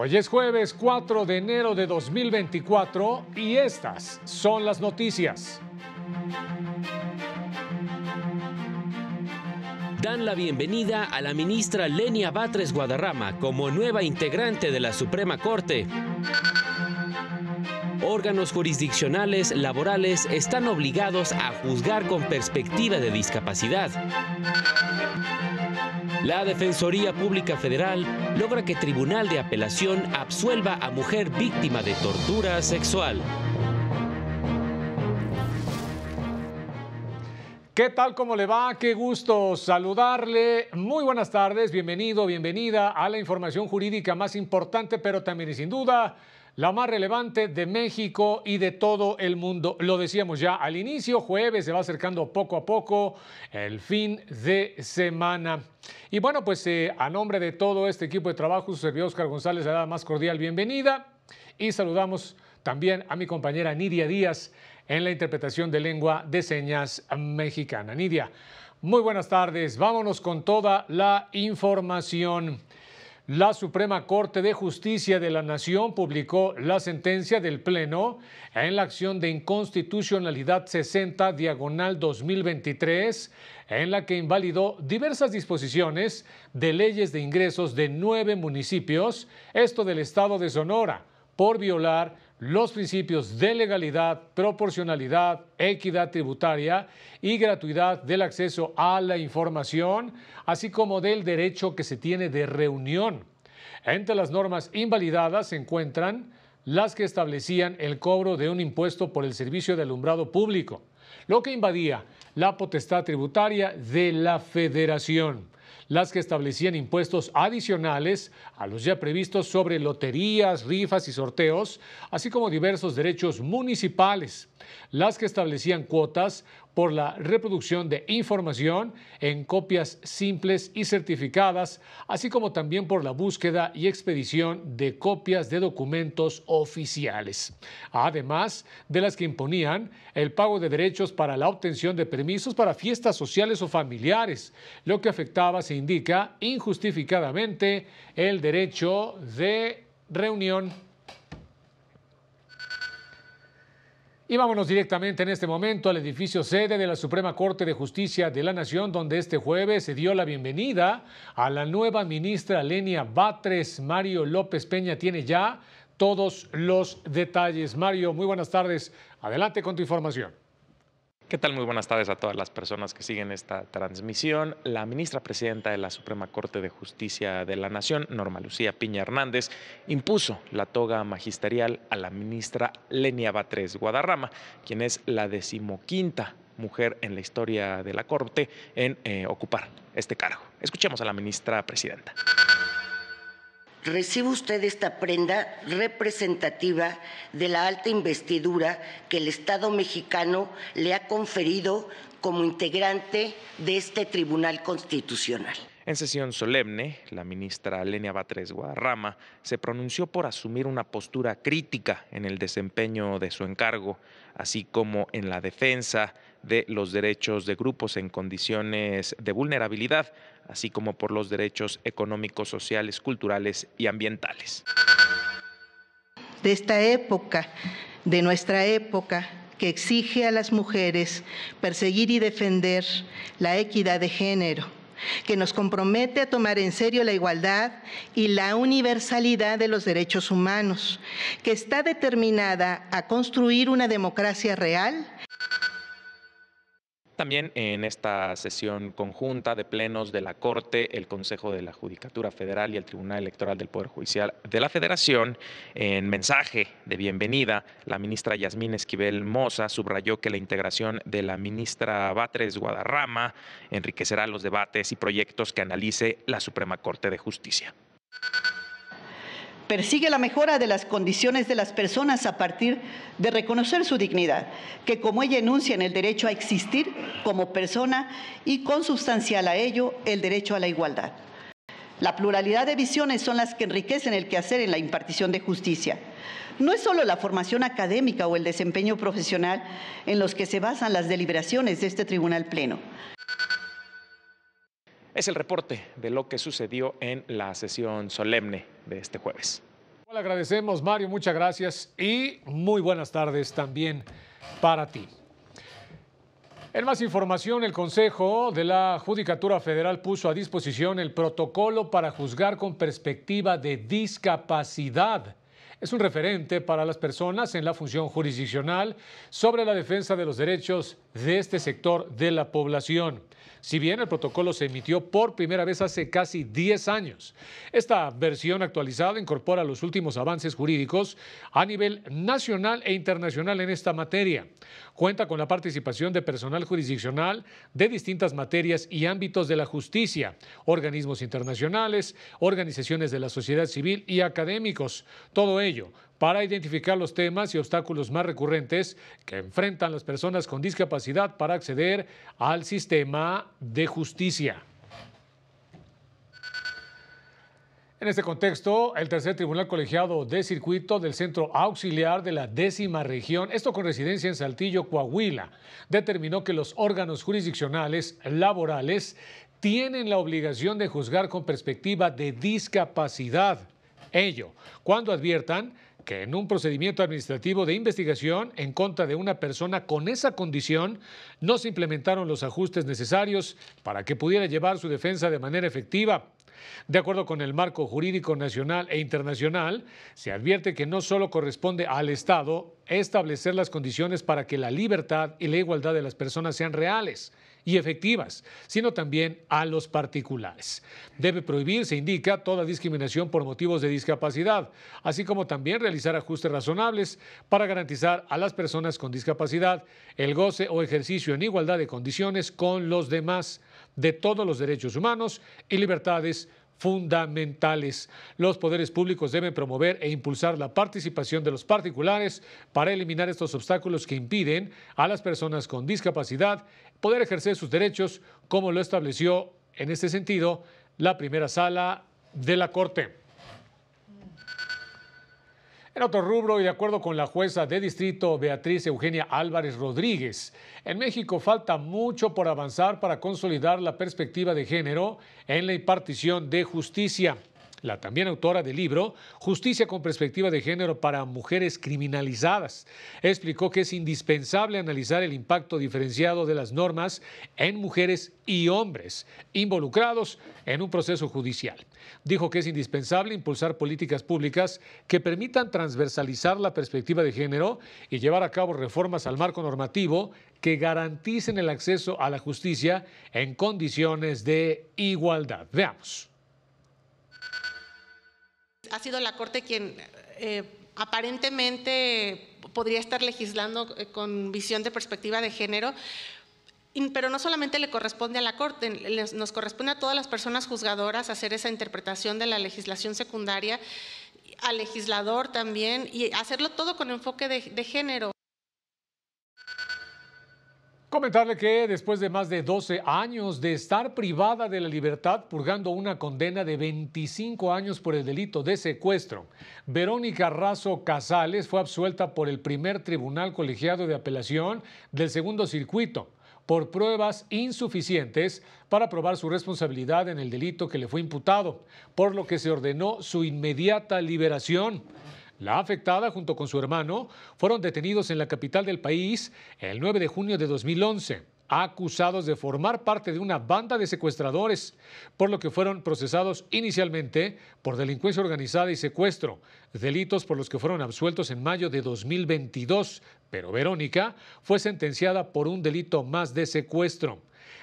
Hoy es jueves 4 de enero de 2024 y estas son las noticias. Dan la bienvenida a la ministra Lenia Batres Guadarrama como nueva integrante de la Suprema Corte. Órganos jurisdiccionales laborales están obligados a juzgar con perspectiva de discapacidad. La Defensoría Pública Federal logra que Tribunal de Apelación absuelva a mujer víctima de tortura sexual. ¿Qué tal? ¿Cómo le va? Qué gusto saludarle. Muy buenas tardes, bienvenido, bienvenida a la información jurídica más importante, pero también y sin duda la más relevante de México y de todo el mundo. Lo decíamos ya al inicio, jueves se va acercando poco a poco el fin de semana. Y bueno, pues eh, a nombre de todo este equipo de trabajo, su Oscar González le da la más cordial bienvenida y saludamos también a mi compañera Nidia Díaz en la interpretación de lengua de señas mexicana. Nidia, muy buenas tardes, vámonos con toda la información. La Suprema Corte de Justicia de la Nación publicó la sentencia del Pleno en la acción de inconstitucionalidad 60 diagonal 2023, en la que invalidó diversas disposiciones de leyes de ingresos de nueve municipios, esto del estado de Sonora, por violar los principios de legalidad, proporcionalidad, equidad tributaria y gratuidad del acceso a la información, así como del derecho que se tiene de reunión. Entre las normas invalidadas se encuentran las que establecían el cobro de un impuesto por el servicio de alumbrado público, lo que invadía la potestad tributaria de la federación las que establecían impuestos adicionales a los ya previstos sobre loterías, rifas y sorteos, así como diversos derechos municipales, las que establecían cuotas por la reproducción de información en copias simples y certificadas, así como también por la búsqueda y expedición de copias de documentos oficiales, además de las que imponían el pago de derechos para la obtención de permisos para fiestas sociales o familiares, lo que afectaba sin indica injustificadamente el derecho de reunión. Y vámonos directamente en este momento al edificio sede de la Suprema Corte de Justicia de la Nación, donde este jueves se dio la bienvenida a la nueva ministra Lenia Batres. Mario López Peña tiene ya todos los detalles. Mario, muy buenas tardes. Adelante con tu información. ¿Qué tal? Muy buenas tardes a todas las personas que siguen esta transmisión. La ministra presidenta de la Suprema Corte de Justicia de la Nación, Norma Lucía Piña Hernández, impuso la toga magisterial a la ministra Lenia Batres Guadarrama, quien es la decimoquinta mujer en la historia de la Corte en eh, ocupar este cargo. Escuchemos a la ministra presidenta recibe usted esta prenda representativa de la alta investidura que el Estado mexicano le ha conferido como integrante de este Tribunal Constitucional. En sesión solemne, la ministra Lenia Batres Guadarrama se pronunció por asumir una postura crítica en el desempeño de su encargo, así como en la defensa de los derechos de grupos en condiciones de vulnerabilidad, así como por los derechos económicos, sociales, culturales y ambientales. De esta época, de nuestra época, que exige a las mujeres perseguir y defender la equidad de género, que nos compromete a tomar en serio la igualdad y la universalidad de los derechos humanos, que está determinada a construir una democracia real también en esta sesión conjunta de plenos de la Corte, el Consejo de la Judicatura Federal y el Tribunal Electoral del Poder Judicial de la Federación, en mensaje de bienvenida, la ministra Yasmín Esquivel Moza subrayó que la integración de la ministra Batres Guadarrama enriquecerá los debates y proyectos que analice la Suprema Corte de Justicia. Persigue la mejora de las condiciones de las personas a partir de reconocer su dignidad, que como ella enuncia en el derecho a existir como persona y consustancial a ello el derecho a la igualdad. La pluralidad de visiones son las que enriquecen el quehacer en la impartición de justicia. No es solo la formación académica o el desempeño profesional en los que se basan las deliberaciones de este Tribunal Pleno. Es el reporte de lo que sucedió en la sesión solemne de este jueves. Pues le agradecemos, Mario, muchas gracias y muy buenas tardes también para ti. En más información, el Consejo de la Judicatura Federal puso a disposición el protocolo para juzgar con perspectiva de discapacidad es un referente para las personas en la función jurisdiccional sobre la defensa de los derechos de este sector de la población. Si bien el protocolo se emitió por primera vez hace casi 10 años, esta versión actualizada incorpora los últimos avances jurídicos a nivel nacional e internacional en esta materia. Cuenta con la participación de personal jurisdiccional de distintas materias y ámbitos de la justicia, organismos internacionales, organizaciones de la sociedad civil y académicos. Todo para identificar los temas y obstáculos más recurrentes que enfrentan las personas con discapacidad para acceder al sistema de justicia. En este contexto, el tercer tribunal colegiado de circuito del Centro Auxiliar de la décima región, esto con residencia en Saltillo, Coahuila, determinó que los órganos jurisdiccionales laborales tienen la obligación de juzgar con perspectiva de discapacidad Ello, cuando adviertan que en un procedimiento administrativo de investigación en contra de una persona con esa condición no se implementaron los ajustes necesarios para que pudiera llevar su defensa de manera efectiva. De acuerdo con el marco jurídico nacional e internacional, se advierte que no solo corresponde al Estado establecer las condiciones para que la libertad y la igualdad de las personas sean reales, y efectivas, sino también a los particulares. Debe prohibir, se indica, toda discriminación por motivos de discapacidad, así como también realizar ajustes razonables para garantizar a las personas con discapacidad el goce o ejercicio en igualdad de condiciones con los demás de todos los derechos humanos y libertades fundamentales. Los poderes públicos deben promover e impulsar la participación de los particulares para eliminar estos obstáculos que impiden a las personas con discapacidad poder ejercer sus derechos, como lo estableció en este sentido la primera sala de la Corte. En otro rubro, y de acuerdo con la jueza de distrito Beatriz Eugenia Álvarez Rodríguez, en México falta mucho por avanzar para consolidar la perspectiva de género en la impartición de justicia la también autora del libro Justicia con perspectiva de género para mujeres criminalizadas, explicó que es indispensable analizar el impacto diferenciado de las normas en mujeres y hombres involucrados en un proceso judicial. Dijo que es indispensable impulsar políticas públicas que permitan transversalizar la perspectiva de género y llevar a cabo reformas al marco normativo que garanticen el acceso a la justicia en condiciones de igualdad. Veamos ha sido la Corte quien eh, aparentemente podría estar legislando eh, con visión de perspectiva de género, pero no solamente le corresponde a la Corte, nos corresponde a todas las personas juzgadoras hacer esa interpretación de la legislación secundaria, al legislador también, y hacerlo todo con enfoque de género. Comentarle que después de más de 12 años de estar privada de la libertad, purgando una condena de 25 años por el delito de secuestro, Verónica Razo Casales fue absuelta por el primer tribunal colegiado de apelación del segundo circuito por pruebas insuficientes para probar su responsabilidad en el delito que le fue imputado, por lo que se ordenó su inmediata liberación. La afectada, junto con su hermano, fueron detenidos en la capital del país el 9 de junio de 2011, acusados de formar parte de una banda de secuestradores, por lo que fueron procesados inicialmente por delincuencia organizada y secuestro, delitos por los que fueron absueltos en mayo de 2022, pero Verónica fue sentenciada por un delito más de secuestro.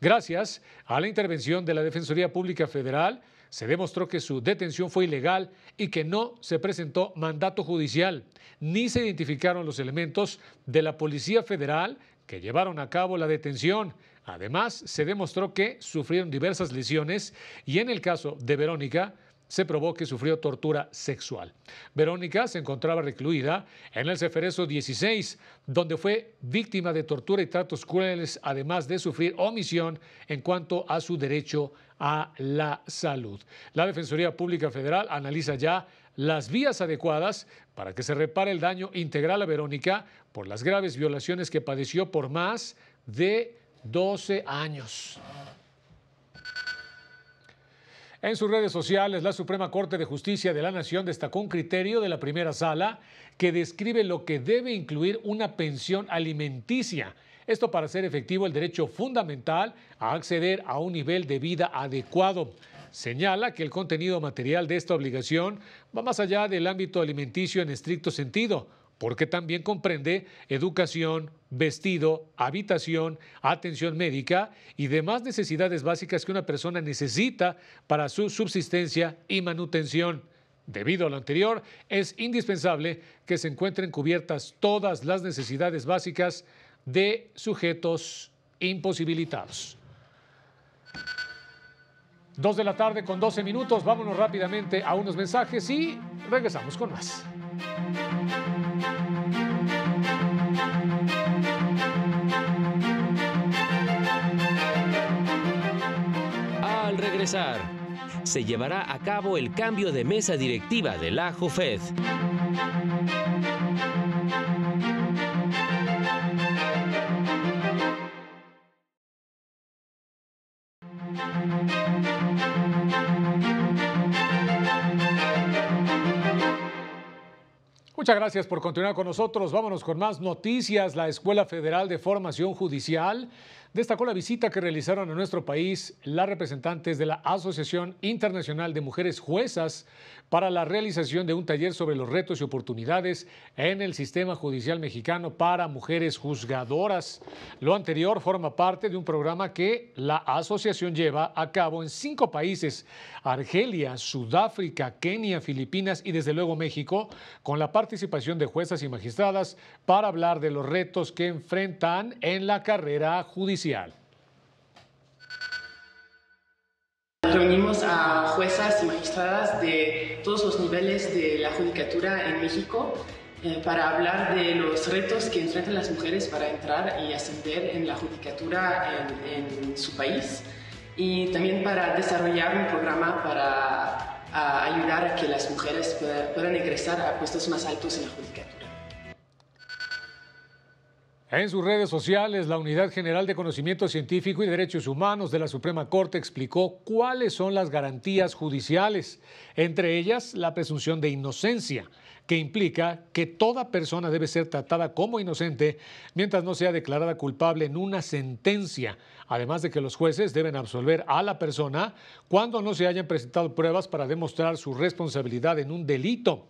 Gracias a la intervención de la Defensoría Pública Federal, se demostró que su detención fue ilegal y que no se presentó mandato judicial, ni se identificaron los elementos de la Policía Federal que llevaron a cabo la detención. Además, se demostró que sufrieron diversas lesiones y en el caso de Verónica, se probó que sufrió tortura sexual. Verónica se encontraba recluida en el Ceferezo 16, donde fue víctima de tortura y tratos crueles, además de sufrir omisión en cuanto a su derecho a la salud. La Defensoría Pública Federal analiza ya las vías adecuadas para que se repare el daño integral a Verónica por las graves violaciones que padeció por más de 12 años. En sus redes sociales, la Suprema Corte de Justicia de la Nación destacó un criterio de la primera sala que describe lo que debe incluir una pensión alimenticia esto para hacer efectivo el derecho fundamental a acceder a un nivel de vida adecuado. Señala que el contenido material de esta obligación va más allá del ámbito alimenticio en estricto sentido, porque también comprende educación, vestido, habitación, atención médica y demás necesidades básicas que una persona necesita para su subsistencia y manutención. Debido a lo anterior, es indispensable que se encuentren cubiertas todas las necesidades básicas de sujetos imposibilitados. Dos de la tarde con 12 minutos, vámonos rápidamente a unos mensajes y regresamos con más. Al regresar, se llevará a cabo el cambio de mesa directiva de la JOFED. Muchas gracias por continuar con nosotros. Vámonos con más noticias. La Escuela Federal de Formación Judicial destacó la visita que realizaron a nuestro país las representantes de la Asociación Internacional de Mujeres Juezas para la realización de un taller sobre los retos y oportunidades en el sistema judicial mexicano para mujeres juzgadoras. Lo anterior forma parte de un programa que la asociación lleva a cabo en cinco países, Argelia, Sudáfrica, Kenia, Filipinas y desde luego México, con la participación de juezas y magistradas para hablar de los retos que enfrentan en la carrera judicial Reunimos a juezas y magistradas de todos los niveles de la judicatura en México eh, para hablar de los retos que enfrentan las mujeres para entrar y ascender en la judicatura en, su país y también para desarrollar un programa para ayudar a que las mujeres puedan, puedan ingresar a puestos más altos en la judicatura. En sus redes sociales, la Unidad General de Conocimiento Científico y Derechos Humanos de la Suprema Corte explicó cuáles son las garantías judiciales, entre ellas la presunción de inocencia, que implica que toda persona debe ser tratada como inocente mientras no sea declarada culpable en una sentencia, además de que los jueces deben absolver a la persona cuando no se hayan presentado pruebas para demostrar su responsabilidad en un delito.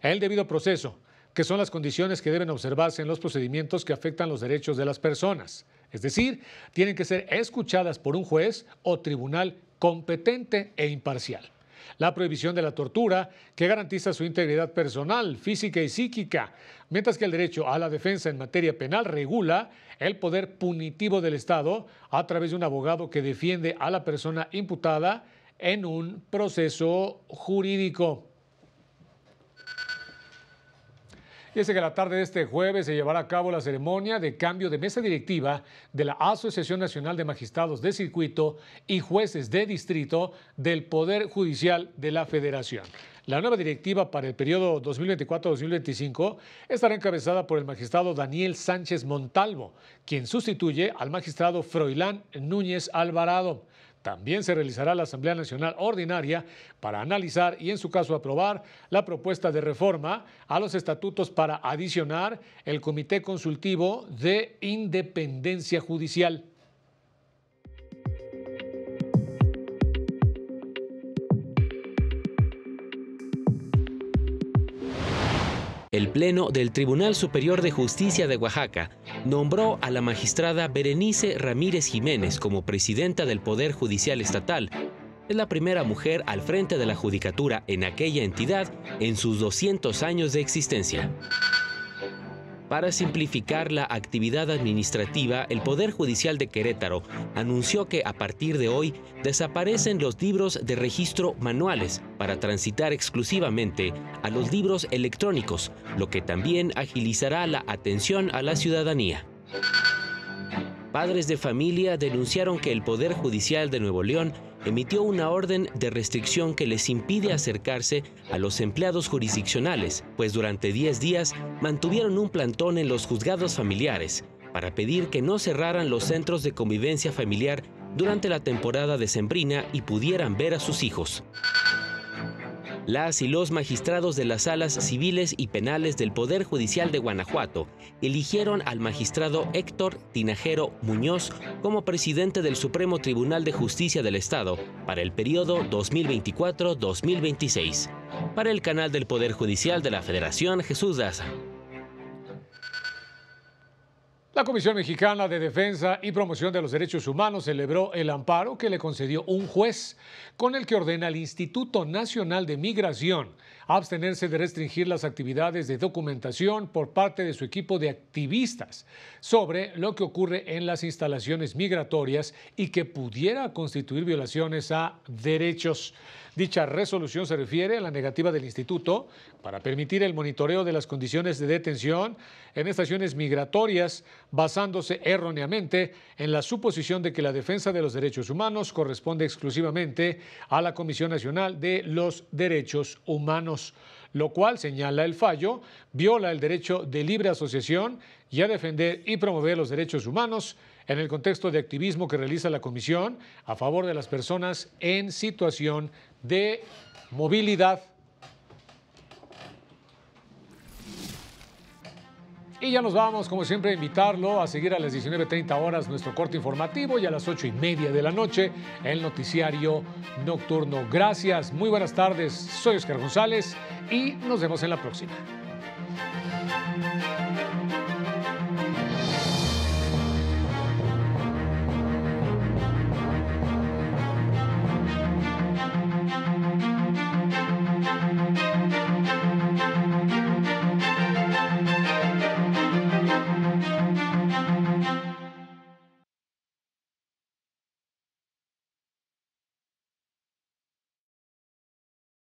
El debido proceso que son las condiciones que deben observarse en los procedimientos que afectan los derechos de las personas. Es decir, tienen que ser escuchadas por un juez o tribunal competente e imparcial. La prohibición de la tortura, que garantiza su integridad personal, física y psíquica, mientras que el derecho a la defensa en materia penal regula el poder punitivo del Estado a través de un abogado que defiende a la persona imputada en un proceso jurídico. Y es que la tarde de este jueves se llevará a cabo la ceremonia de cambio de mesa directiva de la Asociación Nacional de Magistrados de Circuito y Jueces de Distrito del Poder Judicial de la Federación. La nueva directiva para el periodo 2024-2025 estará encabezada por el magistrado Daniel Sánchez Montalvo, quien sustituye al magistrado Froilán Núñez Alvarado. También se realizará la Asamblea Nacional Ordinaria para analizar y en su caso aprobar la propuesta de reforma a los estatutos para adicionar el Comité Consultivo de Independencia Judicial. El Pleno del Tribunal Superior de Justicia de Oaxaca nombró a la magistrada Berenice Ramírez Jiménez como presidenta del Poder Judicial Estatal. Es la primera mujer al frente de la judicatura en aquella entidad en sus 200 años de existencia. Para simplificar la actividad administrativa, el Poder Judicial de Querétaro anunció que a partir de hoy desaparecen los libros de registro manuales para transitar exclusivamente a los libros electrónicos, lo que también agilizará la atención a la ciudadanía. Padres de familia denunciaron que el Poder Judicial de Nuevo León emitió una orden de restricción que les impide acercarse a los empleados jurisdiccionales, pues durante 10 días mantuvieron un plantón en los juzgados familiares para pedir que no cerraran los centros de convivencia familiar durante la temporada decembrina y pudieran ver a sus hijos. Las y los magistrados de las salas civiles y penales del Poder Judicial de Guanajuato eligieron al magistrado Héctor Tinajero Muñoz como presidente del Supremo Tribunal de Justicia del Estado para el periodo 2024-2026. Para el canal del Poder Judicial de la Federación, Jesús Daza. La Comisión Mexicana de Defensa y Promoción de los Derechos Humanos celebró el amparo que le concedió un juez, con el que ordena al Instituto Nacional de Migración abstenerse de restringir las actividades de documentación por parte de su equipo de activistas sobre lo que ocurre en las instalaciones migratorias y que pudiera constituir violaciones a derechos. Dicha resolución se refiere a la negativa del instituto para permitir el monitoreo de las condiciones de detención en estaciones migratorias basándose erróneamente en la suposición de que la defensa de los derechos humanos corresponde exclusivamente a la Comisión Nacional de los Derechos Humanos lo cual, señala el fallo, viola el derecho de libre asociación y a defender y promover los derechos humanos en el contexto de activismo que realiza la Comisión a favor de las personas en situación de movilidad Y ya nos vamos, como siempre, a invitarlo a seguir a las 19.30 horas nuestro corte informativo y a las 8 y media de la noche el noticiario nocturno. Gracias, muy buenas tardes, soy Oscar González y nos vemos en la próxima.